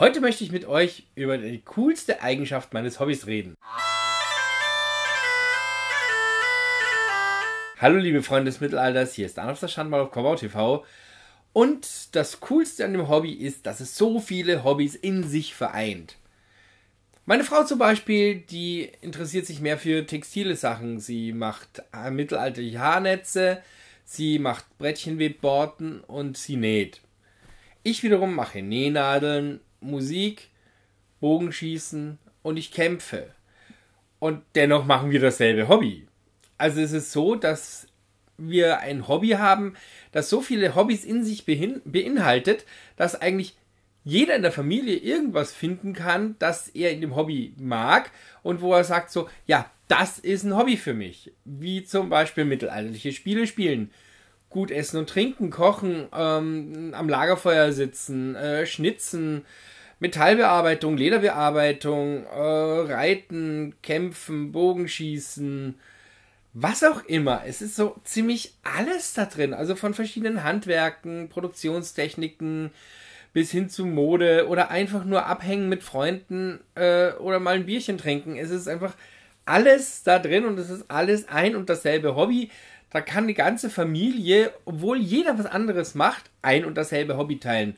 Heute möchte ich mit euch über die coolste Eigenschaft meines Hobbys reden. Hallo liebe Freunde des Mittelalters, hier ist Arnulf der Schandmal auf Cover TV. Und das Coolste an dem Hobby ist, dass es so viele Hobbys in sich vereint. Meine Frau zum Beispiel, die interessiert sich mehr für textile Sachen. Sie macht äh, mittelalterliche Haarnetze, sie macht Brettchenwebborten und sie näht. Ich wiederum mache Nähnadeln, Musik, Bogenschießen und ich kämpfe. Und dennoch machen wir dasselbe Hobby. Also es ist so, dass wir ein Hobby haben, das so viele Hobbys in sich beinhaltet, dass eigentlich jeder in der Familie irgendwas finden kann, das er in dem Hobby mag und wo er sagt so, ja, das ist ein Hobby für mich. Wie zum Beispiel mittelalterliche Spiele spielen gut essen und trinken, kochen, ähm, am Lagerfeuer sitzen, äh, schnitzen, Metallbearbeitung, Lederbearbeitung, äh, reiten, kämpfen, Bogenschießen, was auch immer. Es ist so ziemlich alles da drin. Also von verschiedenen Handwerken, Produktionstechniken bis hin zu Mode oder einfach nur abhängen mit Freunden äh, oder mal ein Bierchen trinken. Es ist einfach alles da drin und es ist alles ein und dasselbe Hobby, da kann die ganze Familie, obwohl jeder was anderes macht, ein und dasselbe Hobby teilen.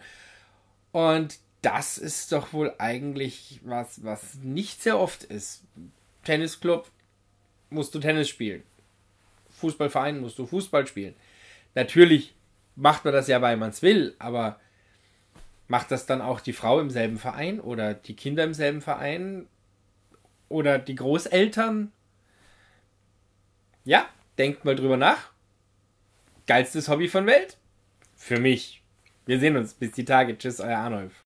Und das ist doch wohl eigentlich was, was nicht sehr oft ist. Tennisclub musst du Tennis spielen. Fußballverein musst du Fußball spielen. Natürlich macht man das ja, weil man es will, aber macht das dann auch die Frau im selben Verein oder die Kinder im selben Verein oder die Großeltern? Ja, denkt mal drüber nach. Geilstes Hobby von Welt? Für mich. Wir sehen uns. Bis die Tage. Tschüss, euer Arnulf.